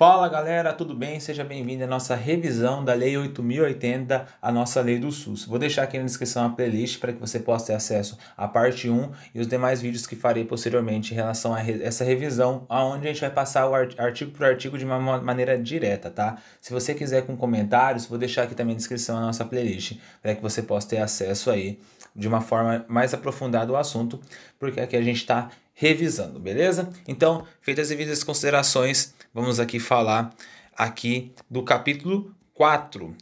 Fala galera, tudo bem? Seja bem-vindo à nossa revisão da Lei 8080, a nossa Lei do SUS. Vou deixar aqui na descrição a playlist para que você possa ter acesso à parte 1 e os demais vídeos que farei posteriormente em relação a essa revisão, aonde a gente vai passar o artigo por artigo de uma maneira direta, tá? Se você quiser com comentários, vou deixar aqui também na descrição a nossa playlist para que você possa ter acesso aí de uma forma mais aprofundada o assunto, porque aqui a gente está revisando, beleza? Então, feitas as devidas considerações, vamos aqui falar aqui do capítulo 4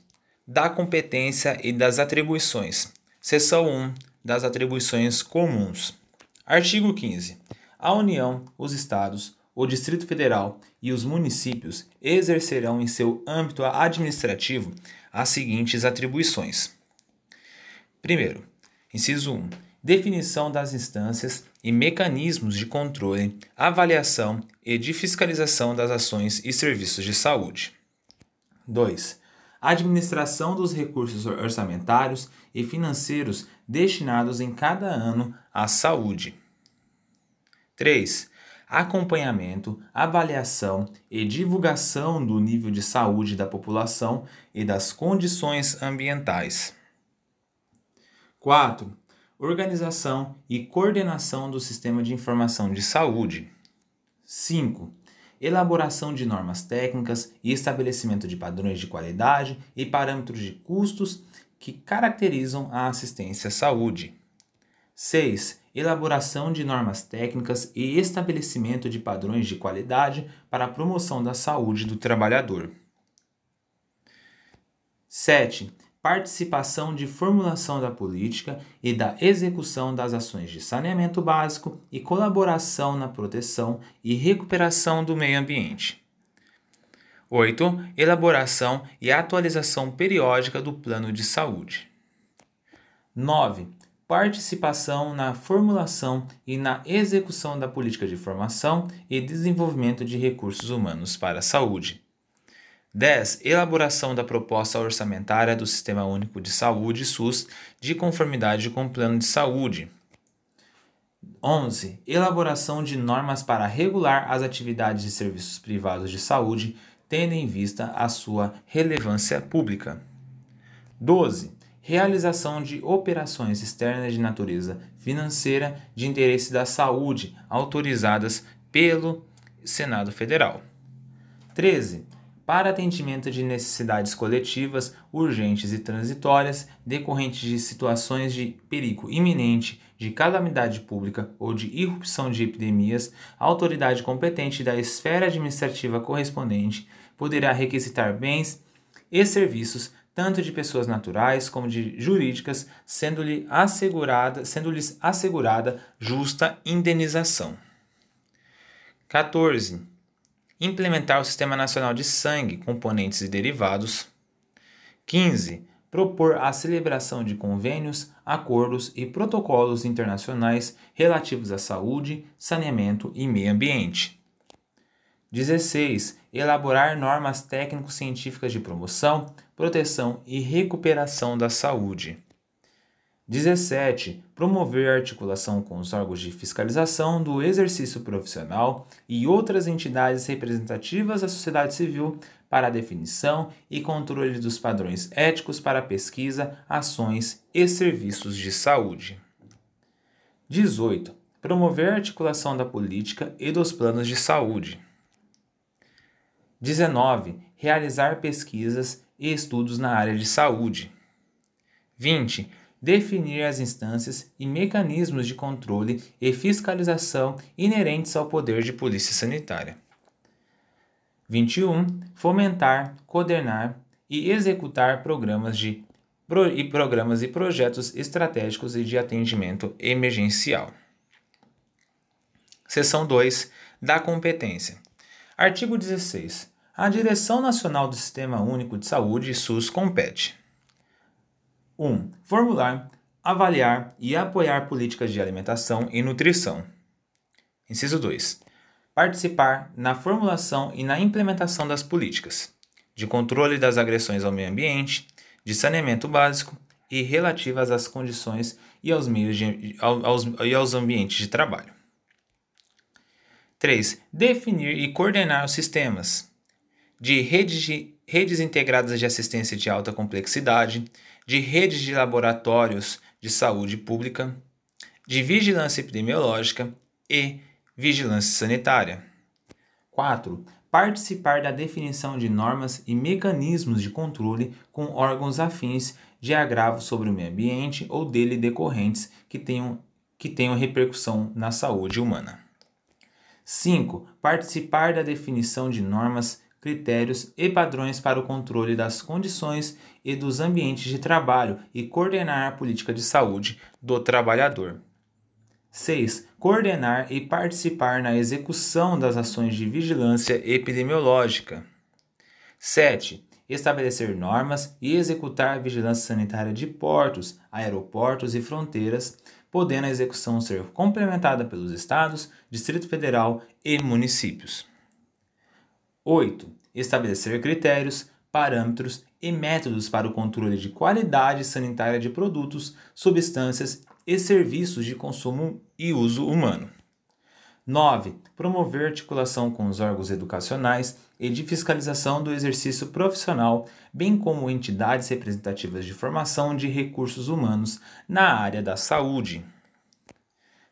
da competência e das atribuições. Seção 1 das atribuições comuns. Artigo 15. A União, os estados, o Distrito Federal e os municípios exercerão em seu âmbito administrativo as seguintes atribuições. Primeiro, inciso 1 definição das instâncias e mecanismos de controle, avaliação e de fiscalização das ações e serviços de saúde. 2. Administração dos recursos orçamentários e financeiros destinados em cada ano à saúde. 3. Acompanhamento, avaliação e divulgação do nível de saúde da população e das condições ambientais. 4 organização e coordenação do sistema de informação de saúde. 5. Elaboração de normas técnicas e estabelecimento de padrões de qualidade e parâmetros de custos que caracterizam a assistência à saúde. 6. Elaboração de normas técnicas e estabelecimento de padrões de qualidade para a promoção da saúde do trabalhador. 7 participação de formulação da política e da execução das ações de saneamento básico e colaboração na proteção e recuperação do meio ambiente. 8. Elaboração e atualização periódica do plano de saúde. 9. Participação na formulação e na execução da política de formação e desenvolvimento de recursos humanos para a saúde. 10. Elaboração da proposta orçamentária do Sistema Único de Saúde, SUS, de conformidade com o Plano de Saúde. 11. Elaboração de normas para regular as atividades de serviços privados de saúde, tendo em vista a sua relevância pública. 12. Realização de operações externas de natureza financeira de interesse da saúde, autorizadas pelo Senado Federal. 13 para atendimento de necessidades coletivas, urgentes e transitórias, decorrentes de situações de perigo iminente, de calamidade pública ou de irrupção de epidemias, a autoridade competente da esfera administrativa correspondente poderá requisitar bens e serviços tanto de pessoas naturais como de jurídicas, sendo-lhe assegurada, sendo-lhes assegurada justa indenização. 14 implementar o Sistema Nacional de Sangue, componentes e derivados. 15. Propor a celebração de convênios, acordos e protocolos internacionais relativos à saúde, saneamento e meio ambiente. 16. Elaborar normas técnico-científicas de promoção, proteção e recuperação da saúde. 17. Promover articulação com os órgãos de fiscalização do exercício profissional e outras entidades representativas da sociedade civil para a definição e controle dos padrões éticos para pesquisa, ações e serviços de saúde. 18. Promover a articulação da política e dos planos de saúde. 19. Realizar pesquisas e estudos na área de saúde. 20 definir as instâncias e mecanismos de controle e fiscalização inerentes ao poder de polícia sanitária. 21. Fomentar, coordenar e executar programas de pro, e programas e projetos estratégicos e de atendimento emergencial. Seção 2. Da competência. Artigo 16. A Direção Nacional do Sistema Único de Saúde, SUS, compete 1. Formular, avaliar e apoiar políticas de alimentação e nutrição. Inciso 2. Participar na formulação e na implementação das políticas de controle das agressões ao meio ambiente, de saneamento básico e relativas às condições e aos meios de, aos, e aos ambientes de trabalho. 3. Definir e coordenar os sistemas de redes, redes integradas de assistência de alta complexidade, de redes de laboratórios de saúde pública, de vigilância epidemiológica e vigilância sanitária. 4. Participar da definição de normas e mecanismos de controle com órgãos afins de agravo sobre o meio ambiente ou dele decorrentes que tenham, que tenham repercussão na saúde humana. 5. Participar da definição de normas critérios e padrões para o controle das condições e dos ambientes de trabalho e coordenar a política de saúde do trabalhador. 6. Coordenar e participar na execução das ações de vigilância epidemiológica. 7. Estabelecer normas e executar a vigilância sanitária de portos, aeroportos e fronteiras, podendo a execução ser complementada pelos estados, Distrito Federal e municípios. 8. Estabelecer critérios, parâmetros e métodos para o controle de qualidade sanitária de produtos, substâncias e serviços de consumo e uso humano. 9. Promover articulação com os órgãos educacionais e de fiscalização do exercício profissional, bem como entidades representativas de formação de recursos humanos na área da saúde.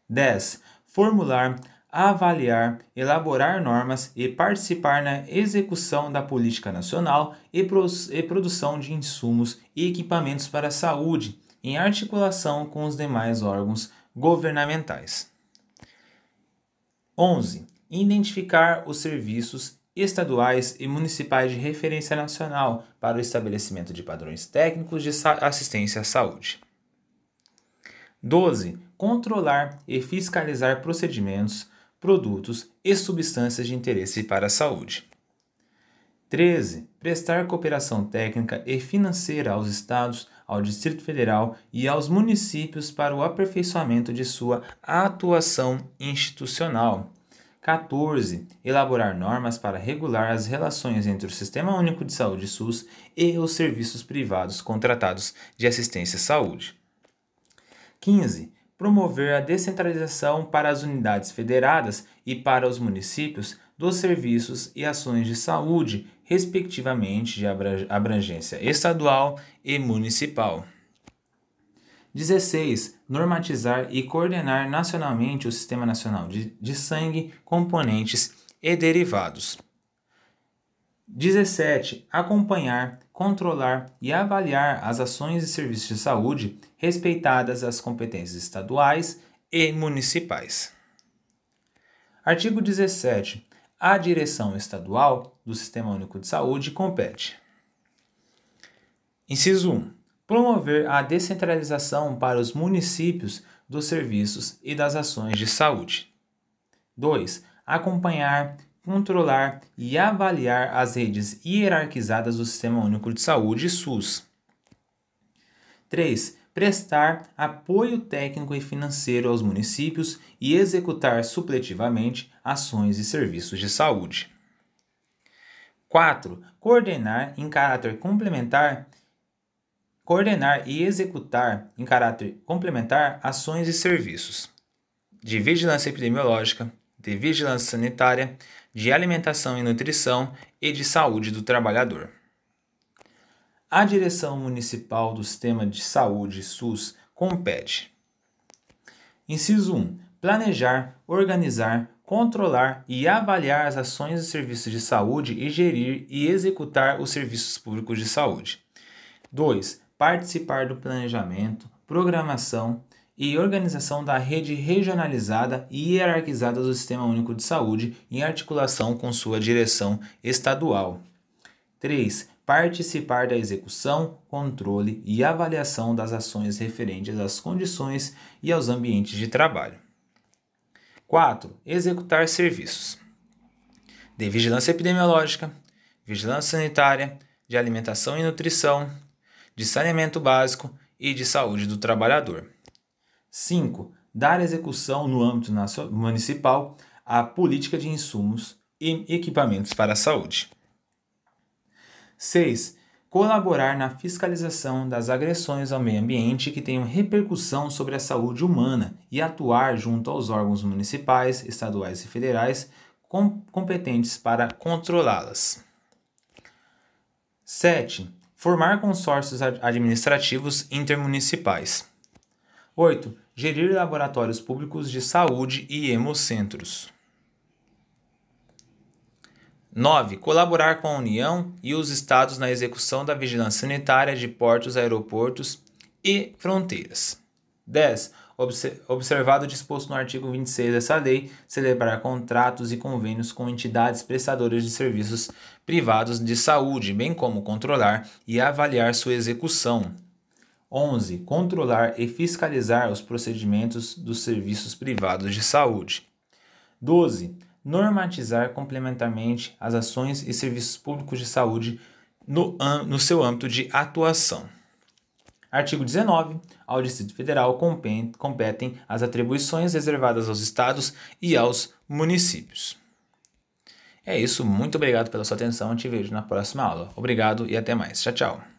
10. Formular avaliar, elaborar normas e participar na execução da política nacional e, produção de insumos e equipamentos para a saúde, em articulação com os demais órgãos governamentais. 11. Identificar os serviços estaduais e municipais de referência nacional para o estabelecimento de padrões técnicos de assistência à saúde. 12. Controlar e fiscalizar procedimentos, produtos e substâncias de interesse para a saúde. 13. Prestar cooperação técnica e financeira aos estados, ao Distrito Federal e aos municípios para o aperfeiçoamento de sua atuação institucional. 14. Elaborar normas para regular as relações entre o Sistema Único de Saúde SUS e os serviços privados contratados de assistência à saúde. 15 promover a descentralização para as unidades federadas e para os municípios dos serviços e ações de saúde, respectivamente de abrangência estadual e municipal. 16. Normatizar e coordenar nacionalmente o Sistema Nacional de, de Sangue, componentes e derivados. 17. Acompanhar, controlar e avaliar as ações e serviços de saúde, respeitadas as competências estaduais e municipais. Artigo 17. A direção estadual do Sistema Único de Saúde compete. Inciso 1. Promover a descentralização para os municípios dos serviços e das ações de saúde. 2. Acompanhar, controlar e avaliar as redes hierarquizadas do Sistema Único de Saúde, SUS. 3. Prestar apoio técnico e financeiro aos municípios e executar supletivamente ações e serviços de saúde. 4. Coordenar em caráter complementar coordenar e executar em caráter complementar ações e serviços de vigilância epidemiológica, de vigilância sanitária, de alimentação e nutrição e de saúde do trabalhador. A Direção Municipal do Sistema de Saúde SUS compete. Inciso 1. Planejar, organizar, controlar e avaliar as ações e serviços de saúde e gerir e executar os serviços públicos de saúde. 2. Participar do planejamento, programação, e organização da rede regionalizada e hierarquizada do Sistema Único de Saúde em articulação com sua direção estadual. 3. Participar da execução, controle e avaliação das ações referentes às condições e aos ambientes de trabalho. 4. Executar serviços de vigilância epidemiológica, vigilância sanitária, de alimentação e nutrição, de saneamento básico e de saúde do trabalhador. 5. Dar execução no âmbito municipal à política de insumos e equipamentos para a saúde. 6. Colaborar na fiscalização das agressões ao meio ambiente que tenham repercussão sobre a saúde humana e atuar junto aos órgãos municipais, estaduais e federais com competentes para controlá-las. 7. Formar consórcios administrativos intermunicipais. 8. Gerir laboratórios públicos de saúde e hemocentros. 9. Colaborar com a União e os Estados na execução da vigilância sanitária de portos, aeroportos e fronteiras. 10. Observado o disposto no artigo 26 dessa lei, celebrar contratos e convênios com entidades prestadoras de serviços privados de saúde, bem como controlar e avaliar sua execução. 11. Controlar e fiscalizar os procedimentos dos serviços privados de saúde. 12. Normatizar complementarmente as ações e serviços públicos de saúde no, no seu âmbito de atuação. Artigo 19. Ao Distrito Federal competem as atribuições reservadas aos estados e aos municípios. É isso, muito obrigado pela sua atenção. Te vejo na próxima aula. Obrigado e até mais. Tchau, tchau.